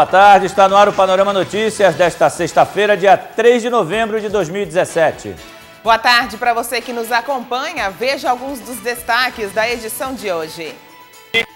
boa tarde. Está no ar o Panorama Notícias desta sexta-feira, dia 3 de novembro de 2017. Boa tarde para você que nos acompanha. Veja alguns dos destaques da edição de hoje.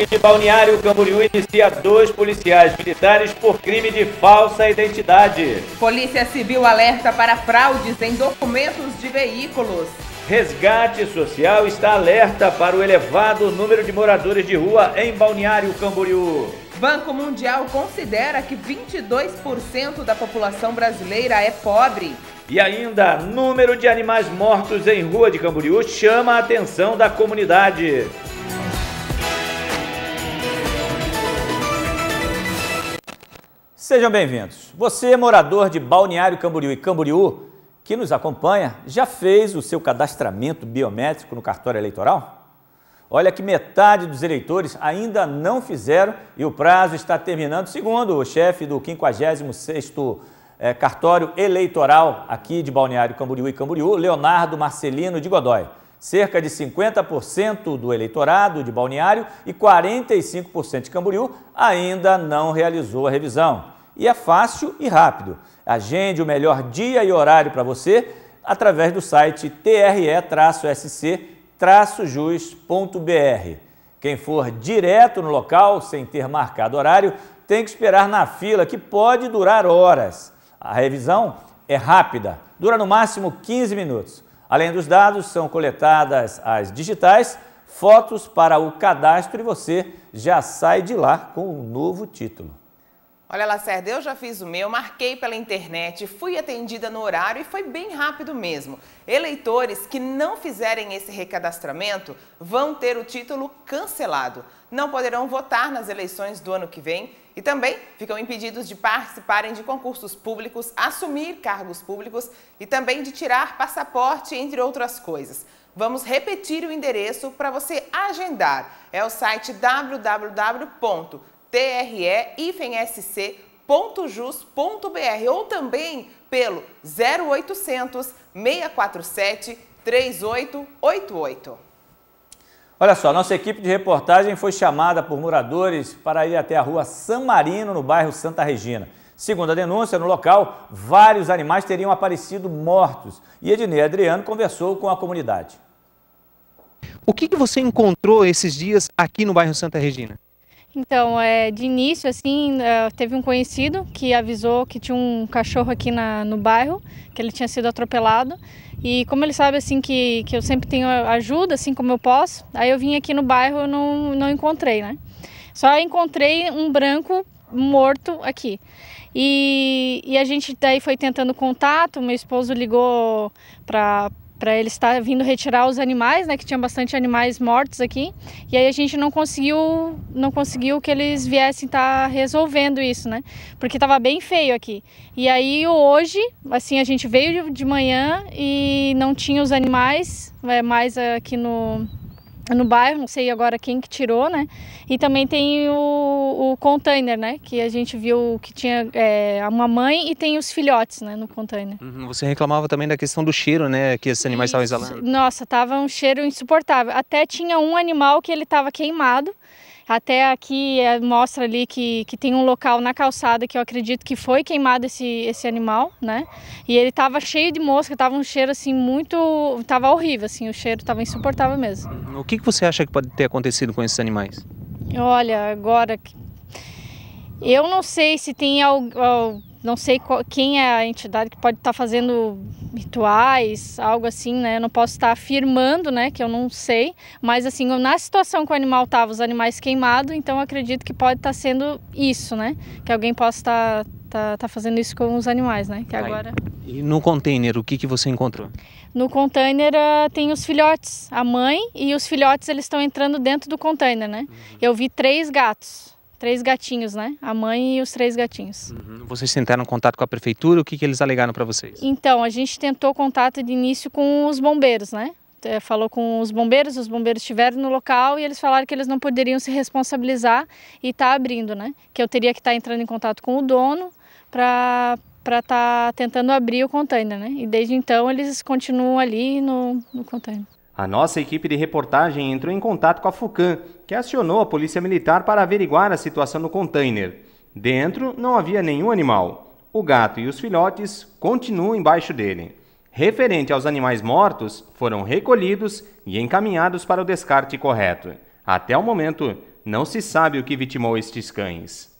De Balneário Camboriú inicia dois policiais militares por crime de falsa identidade. Polícia Civil alerta para fraudes em documentos de veículos. Resgate Social está alerta para o elevado número de moradores de rua em Balneário Camboriú. Banco Mundial considera que 22% da população brasileira é pobre. E ainda, número de animais mortos em rua de Camboriú chama a atenção da comunidade. Sejam bem-vindos. Você, morador de Balneário Camboriú e Camboriú, que nos acompanha, já fez o seu cadastramento biométrico no cartório eleitoral? Olha que metade dos eleitores ainda não fizeram e o prazo está terminando, segundo o chefe do 56º é, eh, cartório eleitoral aqui de Balneário Camboriú e Camboriú, Leonardo Marcelino de Godói. Cerca de 50% do eleitorado de Balneário e 45% de Camboriú ainda não realizou a revisão. E é fácil e rápido. Agende o melhor dia e horário para você através do site tre-sc jus.br. Quem for direto no local, sem ter marcado horário, tem que esperar na fila, que pode durar horas. A revisão é rápida, dura no máximo 15 minutos. Além dos dados, são coletadas as digitais, fotos para o cadastro e você já sai de lá com um novo título. Olha, Lacerda, eu já fiz o meu, marquei pela internet, fui atendida no horário e foi bem rápido mesmo. Eleitores que não fizerem esse recadastramento vão ter o título cancelado. Não poderão votar nas eleições do ano que vem e também ficam impedidos de participarem de concursos públicos, assumir cargos públicos e também de tirar passaporte, entre outras coisas. Vamos repetir o endereço para você agendar. É o site www tre-sc.jus.br ou também pelo 0800 647 3888. Olha só, nossa equipe de reportagem foi chamada por moradores para ir até a rua San Marino, no bairro Santa Regina. Segundo a denúncia, no local, vários animais teriam aparecido mortos. E Ednei Adriano conversou com a comunidade. O que, que você encontrou esses dias aqui no bairro Santa Regina? Então, é, de início, assim, é, teve um conhecido que avisou que tinha um cachorro aqui na, no bairro, que ele tinha sido atropelado. E como ele sabe, assim, que, que eu sempre tenho ajuda, assim como eu posso, aí eu vim aqui no bairro e não, não encontrei, né? Só encontrei um branco morto aqui. E, e a gente daí foi tentando contato, meu esposo ligou para para ele estar vindo retirar os animais, né, que tinha bastante animais mortos aqui. E aí a gente não conseguiu, não conseguiu que eles viessem estar tá resolvendo isso, né? Porque estava bem feio aqui. E aí hoje, assim, a gente veio de manhã e não tinha os animais, é, mais aqui no no bairro, não sei agora quem que tirou, né? E também tem o, o container, né? Que a gente viu que tinha é, a mamãe e tem os filhotes, né? No container. Uhum, você reclamava também da questão do cheiro, né? Que esses animais estavam exalando. Nossa, tava um cheiro insuportável. Até tinha um animal que ele tava queimado até aqui é, mostra ali que, que tem um local na calçada que eu acredito que foi queimado esse, esse animal, né? E ele tava cheio de mosca, tava um cheiro assim muito. tava horrível, assim, o cheiro tava insuportável mesmo. O que, que você acha que pode ter acontecido com esses animais? Olha, agora. Eu não sei se tem algo não sei qual, quem é a entidade que pode estar tá fazendo rituais, algo assim, né? Eu não posso estar tá afirmando, né? Que eu não sei. Mas assim, na situação que o animal estava, os animais queimados, então acredito que pode estar tá sendo isso, né? Que alguém possa estar tá, tá, tá fazendo isso com os animais, né? Que tá agora. E no container, o que, que você encontrou? No container uh, tem os filhotes, a mãe e os filhotes eles estão entrando dentro do container, né? Uhum. Eu vi três gatos três gatinhos, né? A mãe e os três gatinhos. Uhum. Vocês tentaram contato com a prefeitura? O que, que eles alegaram para vocês? Então, a gente tentou contato de início com os bombeiros, né? falou com os bombeiros, os bombeiros estiveram no local e eles falaram que eles não poderiam se responsabilizar e estar tá abrindo, né? Que eu teria que estar tá entrando em contato com o dono para para estar tá tentando abrir o container, né? E desde então eles continuam ali no, no container. A nossa equipe de reportagem entrou em contato com a FUCAM, que acionou a Polícia Militar para averiguar a situação no container. Dentro não havia nenhum animal. O gato e os filhotes continuam embaixo dele. Referente aos animais mortos, foram recolhidos e encaminhados para o descarte correto. Até o momento, não se sabe o que vitimou estes cães.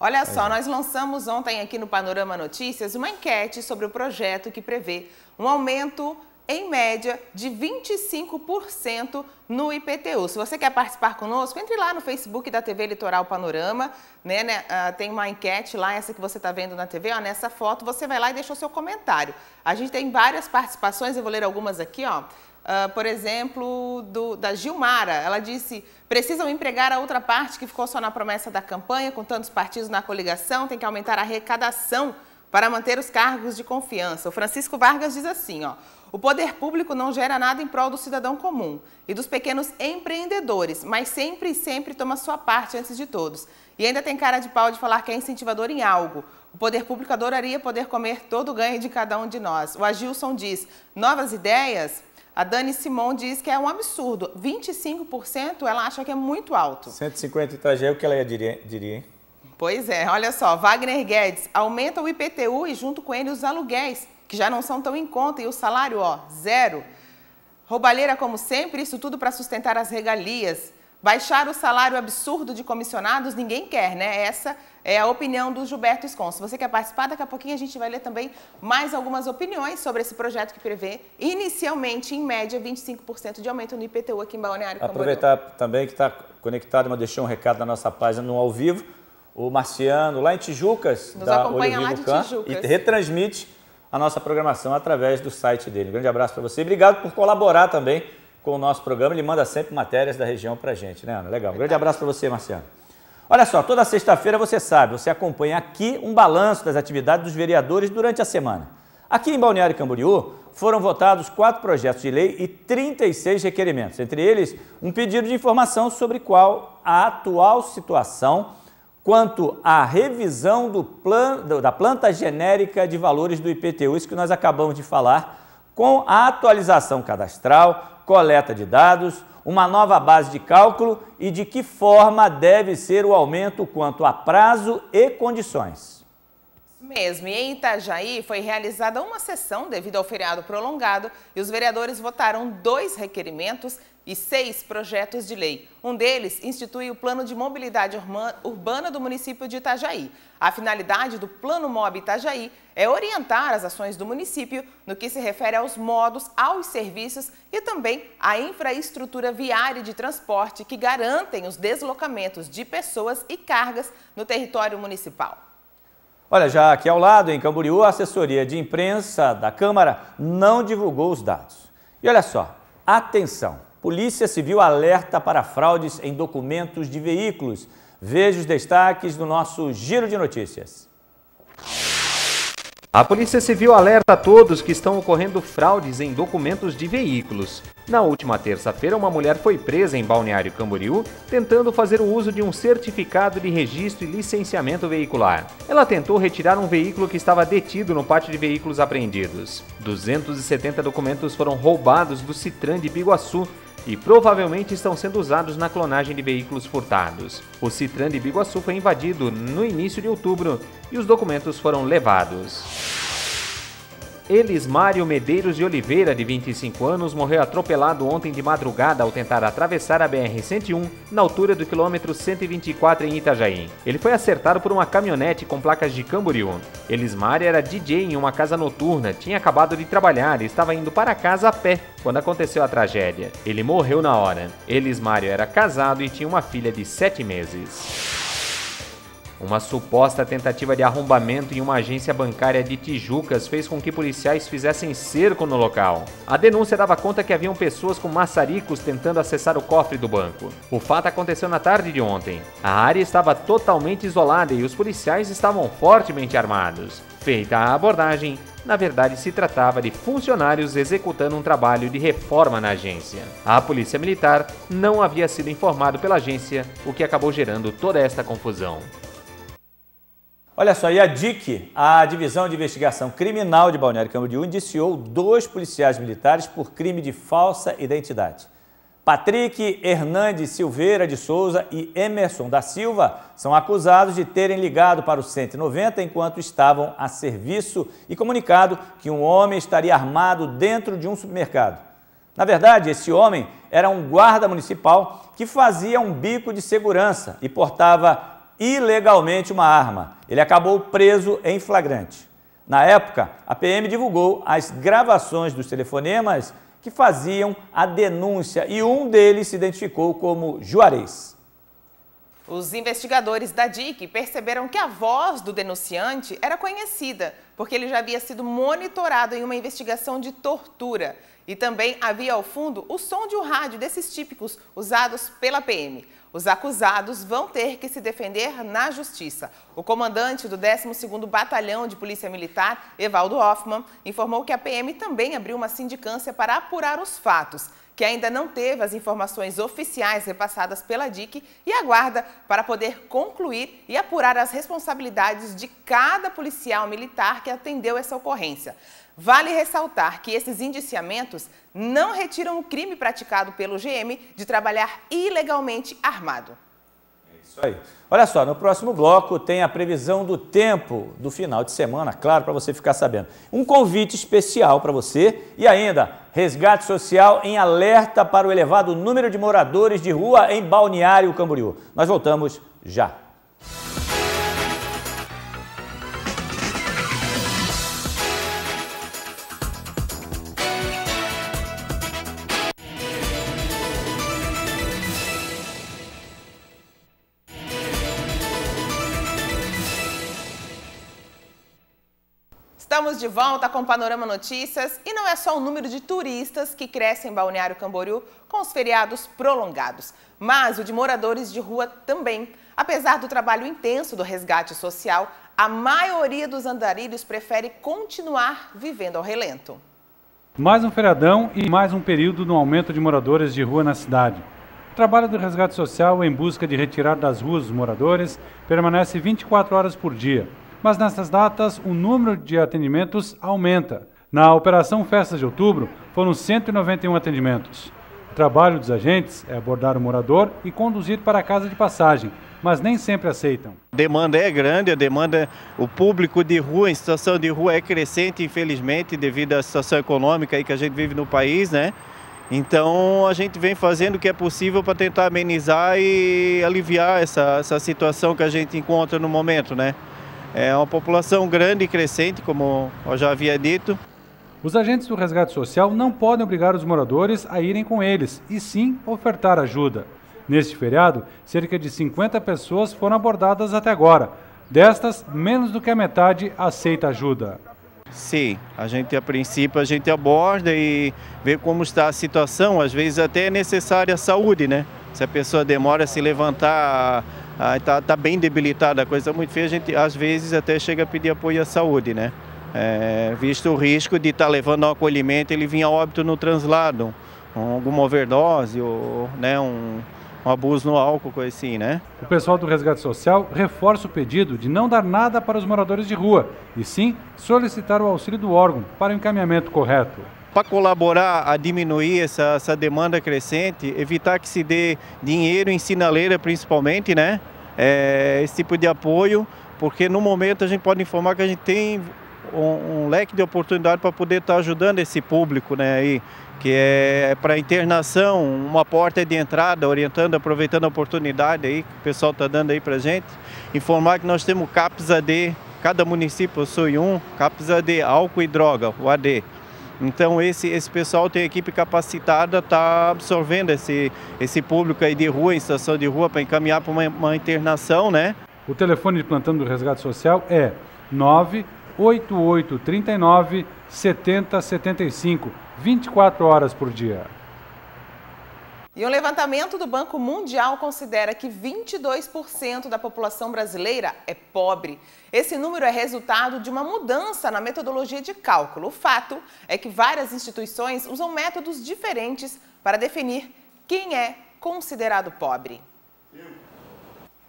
Olha só, nós lançamos ontem aqui no Panorama Notícias uma enquete sobre o projeto que prevê um aumento em média, de 25% no IPTU. Se você quer participar conosco, entre lá no Facebook da TV Litoral Panorama, né? né uh, tem uma enquete lá, essa que você está vendo na TV, ó, nessa foto, você vai lá e deixa o seu comentário. A gente tem várias participações, eu vou ler algumas aqui, ó. Uh, por exemplo, do, da Gilmara, ela disse: precisam empregar a outra parte que ficou só na promessa da campanha, com tantos partidos na coligação, tem que aumentar a arrecadação para manter os cargos de confiança. O Francisco Vargas diz assim: ó, o poder público não gera nada em prol do cidadão comum e dos pequenos empreendedores, mas sempre e sempre toma sua parte antes de todos. E ainda tem cara de pau de falar que é incentivador em algo. O poder público adoraria poder comer todo o ganho de cada um de nós. O Agilson diz: novas ideias? A Dani Simon diz que é um absurdo. 25% ela acha que é muito alto. 150 Itagé, o que ela diria, diria, hein? Pois é, olha só, Wagner Guedes aumenta o IPTU e junto com ele os aluguéis que já não são tão em conta, e o salário, ó, zero. Roubalheira, como sempre, isso tudo para sustentar as regalias. Baixar o salário absurdo de comissionados, ninguém quer, né? Essa é a opinião do Gilberto Escon. Se você quer participar, daqui a pouquinho a gente vai ler também mais algumas opiniões sobre esse projeto que prevê, inicialmente, em média, 25% de aumento no IPTU aqui em Balneário Camboriú. Aproveitar também que está conectado, mas deixei um recado na nossa página no ao vivo. O Marciano, lá em Tijucas, Nos da acompanha Olivia lá Lucan, e retransmite a nossa programação através do site dele. Um grande abraço para você. Obrigado por colaborar também com o nosso programa. Ele manda sempre matérias da região para a gente, né, Ana? Legal. Um grande abraço para você, Marciano. Olha só, toda sexta-feira você sabe, você acompanha aqui um balanço das atividades dos vereadores durante a semana. Aqui em Balneário Camboriú foram votados quatro projetos de lei e 36 requerimentos, entre eles um pedido de informação sobre qual a atual situação quanto à revisão plan, da planta genérica de valores do IPTU, isso que nós acabamos de falar, com a atualização cadastral, coleta de dados, uma nova base de cálculo e de que forma deve ser o aumento quanto a prazo e condições. Mesmo, e em Itajaí foi realizada uma sessão devido ao feriado prolongado e os vereadores votaram dois requerimentos e seis projetos de lei. Um deles institui o Plano de Mobilidade Urbana do município de Itajaí. A finalidade do Plano MOB Itajaí é orientar as ações do município no que se refere aos modos, aos serviços e também à infraestrutura viária de transporte que garantem os deslocamentos de pessoas e cargas no território municipal. Olha, já aqui ao lado, em Camboriú, a assessoria de imprensa da Câmara não divulgou os dados. E olha só, atenção! Polícia Civil alerta para fraudes em documentos de veículos. Veja os destaques do nosso Giro de Notícias. A Polícia Civil alerta a todos que estão ocorrendo fraudes em documentos de veículos. Na última terça-feira, uma mulher foi presa em Balneário Camboriú tentando fazer o uso de um certificado de registro e licenciamento veicular. Ela tentou retirar um veículo que estava detido no pátio de veículos apreendidos. 270 documentos foram roubados do Citran de Biguaçu e provavelmente estão sendo usados na clonagem de veículos furtados. O Citran de Biguaçu foi invadido no início de outubro e os documentos foram levados. Elismário Medeiros de Oliveira, de 25 anos, morreu atropelado ontem de madrugada ao tentar atravessar a BR-101 na altura do quilômetro 124 em Itajaí. Ele foi acertado por uma caminhonete com placas de Camboriú. Elismário era DJ em uma casa noturna, tinha acabado de trabalhar e estava indo para casa a pé quando aconteceu a tragédia. Ele morreu na hora. Elismário era casado e tinha uma filha de 7 meses. Uma suposta tentativa de arrombamento em uma agência bancária de Tijucas fez com que policiais fizessem cerco no local. A denúncia dava conta que haviam pessoas com maçaricos tentando acessar o cofre do banco. O fato aconteceu na tarde de ontem. A área estava totalmente isolada e os policiais estavam fortemente armados. Feita a abordagem, na verdade se tratava de funcionários executando um trabalho de reforma na agência. A polícia militar não havia sido informado pela agência, o que acabou gerando toda esta confusão. Olha só, e a DIC, a Divisão de Investigação Criminal de Balneário Camboriú, indiciou dois policiais militares por crime de falsa identidade. Patrick Hernandes Silveira de Souza e Emerson da Silva são acusados de terem ligado para o 190 enquanto estavam a serviço e comunicado que um homem estaria armado dentro de um supermercado. Na verdade, esse homem era um guarda municipal que fazia um bico de segurança e portava ilegalmente uma arma. Ele acabou preso em flagrante. Na época, a PM divulgou as gravações dos telefonemas que faziam a denúncia e um deles se identificou como Juarez. Os investigadores da DIC perceberam que a voz do denunciante era conhecida, porque ele já havia sido monitorado em uma investigação de tortura. E também havia ao fundo o som de um rádio desses típicos usados pela PM. Os acusados vão ter que se defender na justiça. O comandante do 12º Batalhão de Polícia Militar, Evaldo Hoffman, informou que a PM também abriu uma sindicância para apurar os fatos que ainda não teve as informações oficiais repassadas pela DIC e aguarda para poder concluir e apurar as responsabilidades de cada policial militar que atendeu essa ocorrência. Vale ressaltar que esses indiciamentos não retiram o crime praticado pelo GM de trabalhar ilegalmente armado. Isso aí. Olha só, no próximo bloco tem a previsão do tempo do final de semana, claro, para você ficar sabendo. Um convite especial para você e ainda resgate social em alerta para o elevado número de moradores de rua em Balneário Camboriú. Nós voltamos já. de volta com Panorama Notícias e não é só o número de turistas que cresce em Balneário Camboriú com os feriados prolongados, mas o de moradores de rua também. Apesar do trabalho intenso do resgate social, a maioria dos andarilhos prefere continuar vivendo ao relento. Mais um feriadão e mais um período no aumento de moradores de rua na cidade. O trabalho do resgate social em busca de retirar das ruas os moradores permanece 24 horas por dia mas nessas datas o número de atendimentos aumenta. Na Operação Festas de Outubro, foram 191 atendimentos. O trabalho dos agentes é abordar o morador e conduzir para a casa de passagem, mas nem sempre aceitam. A demanda é grande, a demanda, o público de rua, em situação de rua, é crescente, infelizmente, devido à situação econômica aí que a gente vive no país, né? Então a gente vem fazendo o que é possível para tentar amenizar e aliviar essa, essa situação que a gente encontra no momento, né? É uma população grande e crescente, como eu já havia dito. Os agentes do resgate social não podem obrigar os moradores a irem com eles, e sim ofertar ajuda. Neste feriado, cerca de 50 pessoas foram abordadas até agora. Destas, menos do que a metade aceita ajuda. Sim, a gente a princípio a gente aborda e vê como está a situação. Às vezes até é necessária a saúde, né? Se a pessoa demora a se levantar, está tá bem debilitada, a coisa é muito feia, a gente às vezes até chega a pedir apoio à saúde, né? É, visto o risco de estar tá levando ao acolhimento, ele vinha a óbito no translado, alguma overdose ou né, um, um abuso no álcool, coisa assim, né? O pessoal do Resgate Social reforça o pedido de não dar nada para os moradores de rua, e sim solicitar o auxílio do órgão para o encaminhamento correto. Para colaborar a diminuir essa, essa demanda crescente, evitar que se dê dinheiro em sinaleira principalmente, né? é, esse tipo de apoio, porque no momento a gente pode informar que a gente tem um, um leque de oportunidade para poder estar tá ajudando esse público, né? Aí, que é, é para internação, uma porta de entrada, orientando, aproveitando a oportunidade aí que o pessoal está dando aí para gente. Informar que nós temos CAPS AD, cada município possui um, CAPS AD, álcool e droga, o AD. Então esse, esse pessoal tem equipe capacitada, está absorvendo esse, esse público aí de rua, em situação de rua, para encaminhar para uma, uma internação, né? O telefone de plantão do resgate social é 98839 7075, 24 horas por dia. E um levantamento do Banco Mundial considera que 22% da população brasileira é pobre. Esse número é resultado de uma mudança na metodologia de cálculo. O fato é que várias instituições usam métodos diferentes para definir quem é considerado pobre.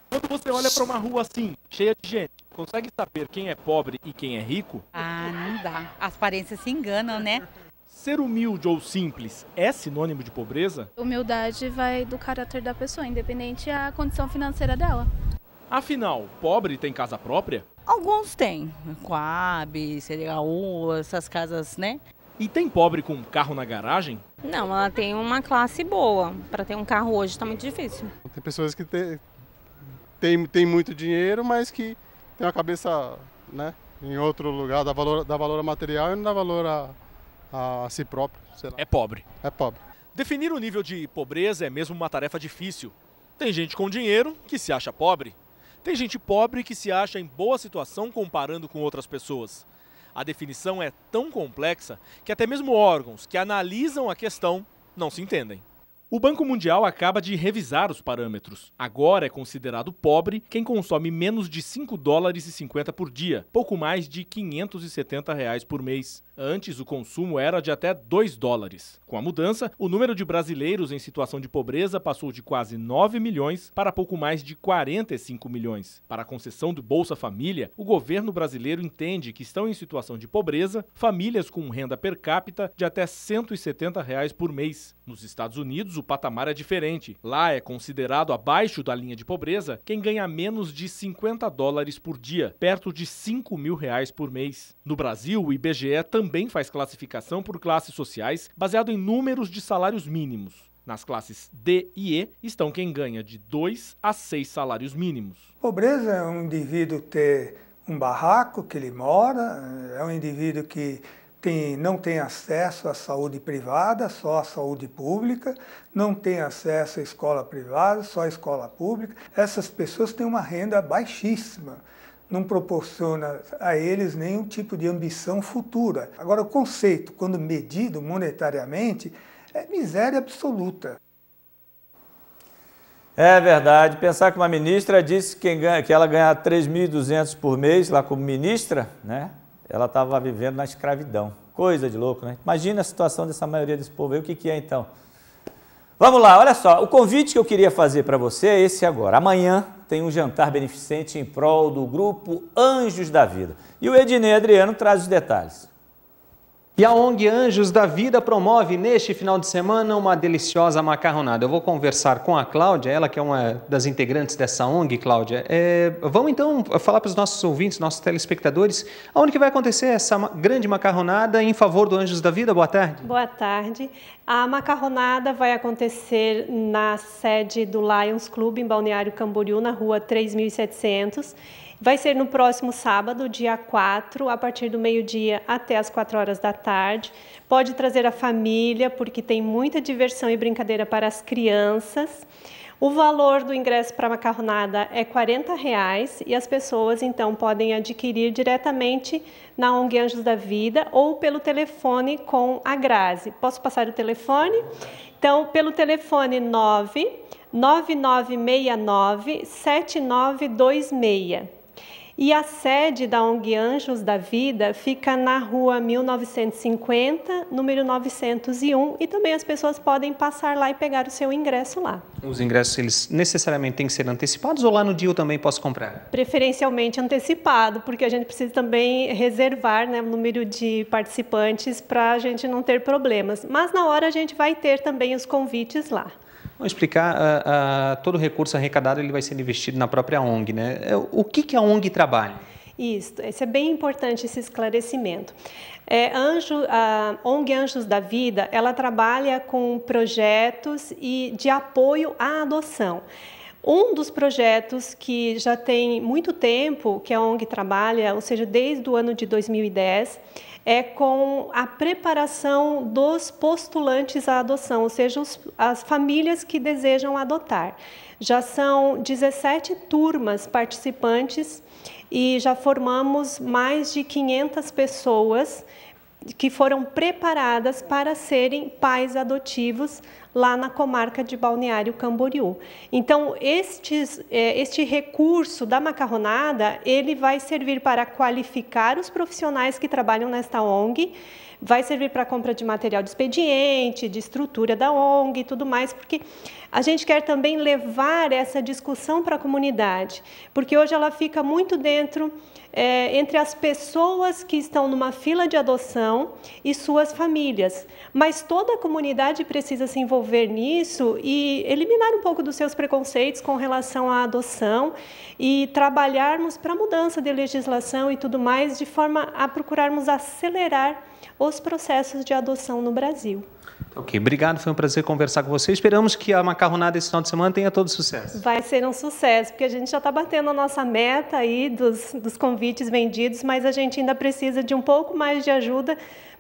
Quando você olha para uma rua assim, cheia de gente, consegue saber quem é pobre e quem é rico? Ah, não dá. As aparências se enganam, né? Ser humilde ou simples é sinônimo de pobreza? Humildade vai do caráter da pessoa, independente da condição financeira dela. Afinal, pobre tem casa própria? Alguns têm. Coab, CDAU, essas casas, né? E tem pobre com um carro na garagem? Não, ela tem uma classe boa. Para ter um carro hoje está muito difícil. Tem pessoas que têm tem, tem muito dinheiro, mas que tem a cabeça né, em outro lugar, dá valor, dá valor a material e não dá valor a, a si próprio. É pobre. É pobre. Definir o nível de pobreza é mesmo uma tarefa difícil. Tem gente com dinheiro que se acha pobre. Tem gente pobre que se acha em boa situação comparando com outras pessoas. A definição é tão complexa que até mesmo órgãos que analisam a questão não se entendem. O Banco Mundial acaba de revisar os parâmetros. Agora é considerado pobre quem consome menos de 5 dólares e 50 por dia, pouco mais de 570 reais por mês. Antes, o consumo era de até 2 dólares. Com a mudança, o número de brasileiros em situação de pobreza passou de quase 9 milhões para pouco mais de 45 milhões. Para a concessão do Bolsa Família, o governo brasileiro entende que estão em situação de pobreza famílias com renda per capita de até 170 reais por mês. Nos Estados Unidos, o patamar é diferente. Lá é considerado abaixo da linha de pobreza quem ganha menos de 50 dólares por dia, perto de 5 mil reais por mês. No Brasil, o IBGE também também faz classificação por classes sociais baseado em números de salários mínimos. Nas classes D e E estão quem ganha de 2 a 6 salários mínimos. Pobreza é um indivíduo ter um barraco que ele mora, é um indivíduo que tem, não tem acesso à saúde privada, só à saúde pública, não tem acesso à escola privada, só à escola pública. Essas pessoas têm uma renda baixíssima não proporciona a eles nenhum tipo de ambição futura. Agora, o conceito, quando medido monetariamente, é miséria absoluta. É verdade. Pensar que uma ministra disse que, ganha, que ela ganhava 3.200 por mês lá como ministra, né? Ela estava vivendo na escravidão. Coisa de louco, né? Imagina a situação dessa maioria desse povo aí. O que, que é então? Vamos lá, olha só. O convite que eu queria fazer para você é esse agora. Amanhã, tem um jantar beneficente em prol do grupo Anjos da Vida. E o Ednei Adriano traz os detalhes. E a ONG Anjos da Vida promove neste final de semana uma deliciosa macarronada. Eu vou conversar com a Cláudia, ela que é uma das integrantes dessa ONG, Cláudia. É, vamos então falar para os nossos ouvintes, nossos telespectadores, aonde que vai acontecer essa grande macarronada em favor do Anjos da Vida. Boa tarde. Boa tarde. A macarronada vai acontecer na sede do Lions Club em Balneário Camboriú, na rua 3700. Vai ser no próximo sábado, dia 4, a partir do meio-dia até as 4 horas da tarde. Pode trazer a família, porque tem muita diversão e brincadeira para as crianças. O valor do ingresso para a macarronada é R$ reais, e as pessoas então podem adquirir diretamente na ONG Anjos da Vida ou pelo telefone com a Grazi. Posso passar o telefone? Então, pelo telefone 9 9969 7926. E a sede da ONG Anjos da Vida fica na rua 1950, número 901, e também as pessoas podem passar lá e pegar o seu ingresso lá. Os ingressos, eles necessariamente têm que ser antecipados ou lá no dia eu também posso comprar? Preferencialmente antecipado, porque a gente precisa também reservar né, o número de participantes para a gente não ter problemas. Mas na hora a gente vai ter também os convites lá. Vamos explicar, uh, uh, todo recurso arrecadado ele vai ser investido na própria ONG, né? É, o que, que a ONG trabalha? Isso, Esse é bem importante esse esclarecimento. É, Anjo, a ONG Anjos da Vida, ela trabalha com projetos e de apoio à adoção. Um dos projetos que já tem muito tempo que a ONG trabalha, ou seja, desde o ano de 2010, é com a preparação dos postulantes à adoção, ou seja, os, as famílias que desejam adotar. Já são 17 turmas participantes e já formamos mais de 500 pessoas que foram preparadas para serem pais adotivos lá na comarca de Balneário Camboriú. Então, estes, é, este recurso da macarronada, ele vai servir para qualificar os profissionais que trabalham nesta ONG, vai servir para compra de material de expediente, de estrutura da ONG e tudo mais, porque a gente quer também levar essa discussão para a comunidade, porque hoje ela fica muito dentro é, entre as pessoas que estão numa fila de adoção e suas famílias. Mas toda a comunidade precisa se envolver nisso e eliminar um pouco dos seus preconceitos com relação à adoção e trabalharmos para a mudança de legislação e tudo mais, de forma a procurarmos acelerar os processos de adoção no Brasil. Tá ok, obrigado, foi um prazer conversar com você. Esperamos que a macarronada esse final de semana tenha todo sucesso. Vai ser um sucesso, porque a gente já está batendo a nossa meta aí dos, dos convites vendidos, mas a gente ainda precisa de um pouco mais de ajuda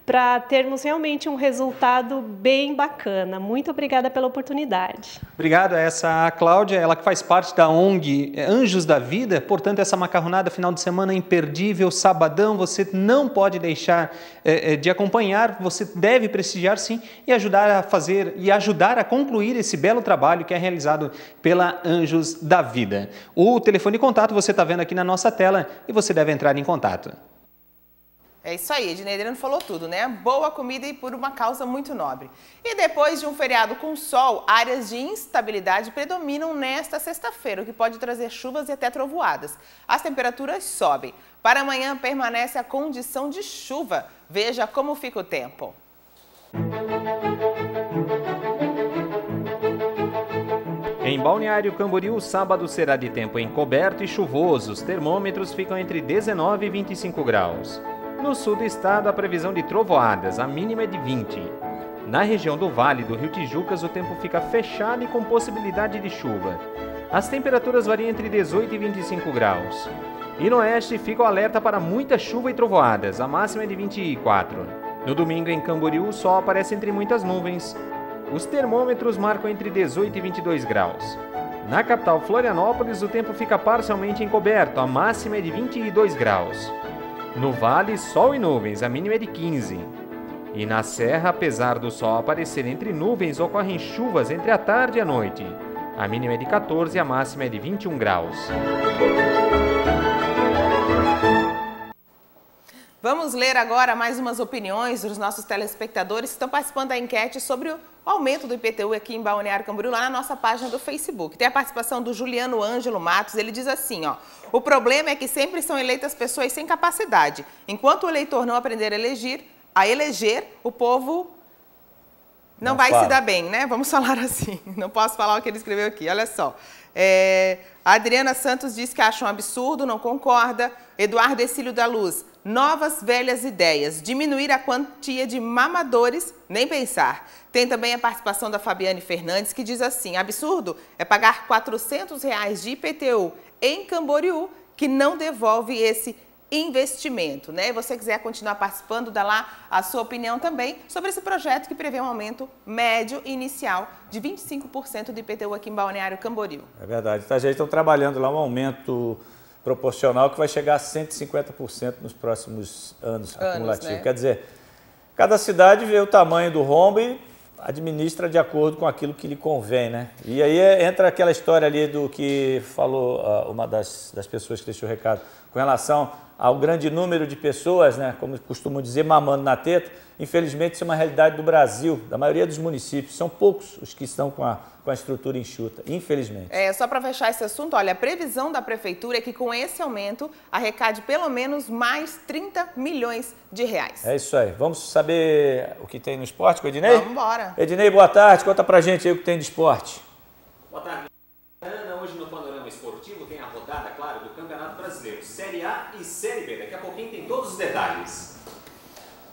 para termos realmente um resultado bem bacana. Muito obrigada pela oportunidade. Obrigado. Essa a Cláudia, ela que faz parte da ONG Anjos da Vida, portanto, essa macarronada final de semana é imperdível, sabadão, você não pode deixar eh, eh, de acompanhar, você deve prestigiar sim e ajudar a fazer e ajudar a concluir esse belo trabalho que é realizado pela Anjos da Vida. O telefone de contato você está vendo aqui na nossa tela e você deve entrar em contato. É isso aí, Ednei falou tudo, né? Boa comida e por uma causa muito nobre. E depois de um feriado com sol, áreas de instabilidade predominam nesta sexta-feira, o que pode trazer chuvas e até trovoadas. As temperaturas sobem. Para amanhã permanece a condição de chuva. Veja como fica o tempo. Em Balneário Camboriú, sábado será de tempo encoberto e chuvoso. Os termômetros ficam entre 19 e 25 graus. No sul do estado, a previsão de trovoadas, a mínima é de 20. Na região do Vale do Rio Tijucas, o tempo fica fechado e com possibilidade de chuva. As temperaturas variam entre 18 e 25 graus. E no oeste fica o alerta para muita chuva e trovoadas, a máxima é de 24. No domingo, em Camboriú, o sol aparece entre muitas nuvens. Os termômetros marcam entre 18 e 22 graus. Na capital Florianópolis, o tempo fica parcialmente encoberto, a máxima é de 22 graus. No vale, sol e nuvens, a mínima é de 15. E na serra, apesar do sol aparecer entre nuvens, ocorrem chuvas entre a tarde e a noite. A mínima é de 14 e a máxima é de 21 graus. Vamos ler agora mais umas opiniões dos nossos telespectadores que estão participando da enquete sobre o o aumento do IPTU aqui em Balneário Camboriú, lá na nossa página do Facebook. Tem a participação do Juliano Ângelo Matos, ele diz assim, ó, o problema é que sempre são eleitas pessoas sem capacidade. Enquanto o eleitor não aprender a eleger, a eleger, o povo não, não vai se dar bem, né? Vamos falar assim. Não posso falar o que ele escreveu aqui, olha só. É, a Adriana Santos diz que acha um absurdo, não concorda. Eduardo Exílio da Luz, novas velhas ideias, diminuir a quantia de mamadores, nem pensar. Tem também a participação da Fabiane Fernandes, que diz assim, absurdo é pagar R$ 400 reais de IPTU em Camboriú, que não devolve esse investimento, né? você quiser continuar participando, dá lá a sua opinião também sobre esse projeto que prevê um aumento médio inicial de 25% do IPTU aqui em Balneário Camboriú. É verdade, tá gente estão trabalhando lá um aumento proporcional que vai chegar a 150% nos próximos anos, anos acumulativo. Né? Quer dizer, cada cidade vê o tamanho do rombo e administra de acordo com aquilo que lhe convém, né? E aí é, entra aquela história ali do que falou uh, uma das, das pessoas que deixou o recado com relação ao grande número de pessoas, né, como costumam dizer, mamando na teta. Infelizmente, isso é uma realidade do Brasil, da maioria dos municípios. São poucos os que estão com a com a estrutura enxuta, infelizmente. É, só para fechar esse assunto, olha, a previsão da prefeitura é que com esse aumento arrecade pelo menos mais 30 milhões de reais. É isso aí. Vamos saber o que tem no esporte com o Ednei? Vamos embora. Ednei, boa tarde. Conta pra gente aí o que tem de esporte. Boa tarde. hoje no Panorama Esportivo tem a rodada, claro, do Campeonato Brasileiro, Série A e Série B. Daqui a pouquinho tem todos os detalhes.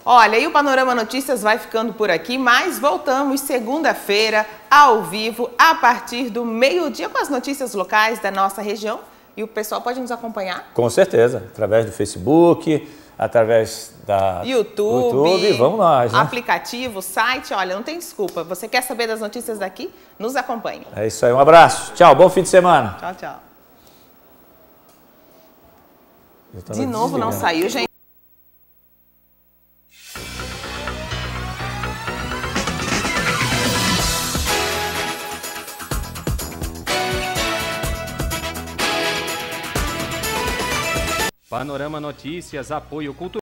Olha, e o Panorama Notícias vai ficando por aqui, mas voltamos segunda-feira, ao vivo, a partir do meio-dia, com as notícias locais da nossa região. E o pessoal pode nos acompanhar? Com certeza, através do Facebook, através da YouTube, YouTube vamos lá, né? aplicativo, site, olha, não tem desculpa. Você quer saber das notícias daqui? Nos acompanha. É isso aí, um abraço. Tchau, bom fim de semana. Tchau, tchau. De novo desligando. não saiu, gente. Panorama Notícias, apoio cultural.